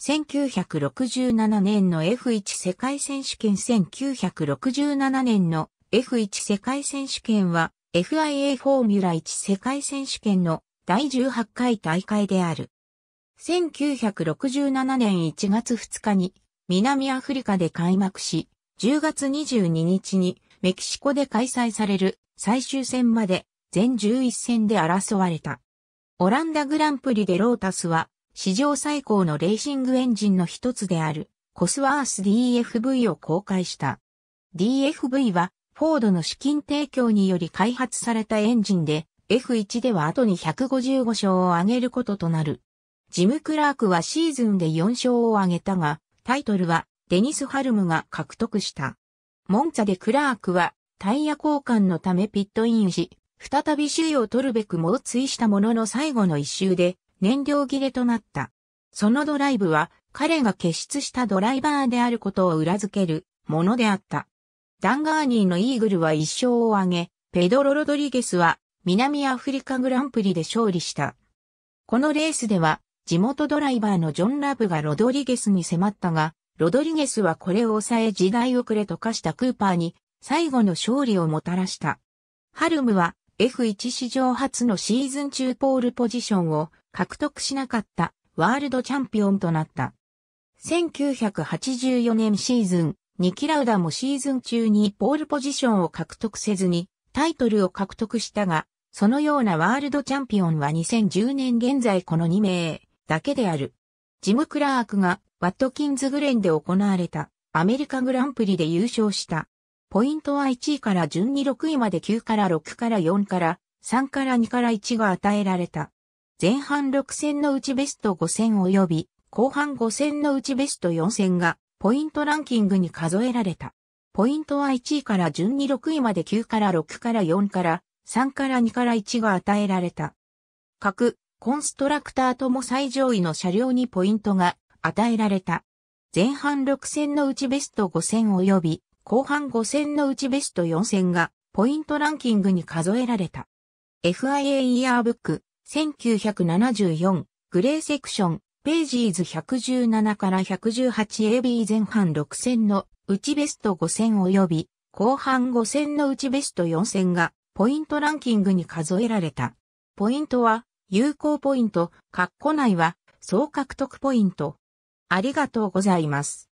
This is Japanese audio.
1967年の F1 世界選手権1967年の F1 世界選手権は FIA フォーミュラ1世界選手権の第18回大会である。1967年1月2日に南アフリカで開幕し、10月22日にメキシコで開催される最終戦まで全11戦で争われた。オランダグランプリでロータスは史上最高のレーシングエンジンの一つである、コスワース DFV を公開した。DFV は、フォードの資金提供により開発されたエンジンで、F1 では後に155勝を挙げることとなる。ジム・クラークはシーズンで4勝を挙げたが、タイトルはデニス・ハルムが獲得した。モンツァでクラークはタイヤ交換のためピットインし、再び首位を取るべく猛追したものの最後の一周で燃料切れとなった。そのドライブは彼が傑出したドライバーであることを裏付けるものであった。ダンガーニーのイーグルは一勝を挙げ、ペドロ・ロドリゲスは南アフリカグランプリで勝利した。このレースでは地元ドライバーのジョン・ラブがロドリゲスに迫ったが、ロドリゲスはこれを抑え時代遅れと化したクーパーに最後の勝利をもたらした。ハルムは F1 史上初のシーズン中ポールポジションを獲得しなかったワールドチャンピオンとなった。1984年シーズン、ニキラウダもシーズン中にポールポジションを獲得せずにタイトルを獲得したが、そのようなワールドチャンピオンは2010年現在この2名だけである。ジム・クラークがワットキンズグレンで行われたアメリカグランプリで優勝した。ポイントは1位から順に6位まで9から6から4から3から2から1が与えられた。前半6戦のうちベスト5戦及び、後半5戦のうちベスト4戦が、ポイントランキングに数えられた。ポイントは1位から順に6位まで9から6から4から3から2から1が与えられた。各、コンストラクターとも最上位の車両にポイントが与えられた。前半6戦のうちベスト5戦及び、後半5戦のうちベスト4戦が、ポイントランキングに数えられた。FIA イヤーブック、1974、グレーセクション、ページーズ117から 118AB 前半6 0のうちベスト5 0及び後半5 0のうちベスト4 0がポイントランキングに数えられた。ポイントは有効ポイント、括弧内は総獲得ポイント。ありがとうございます。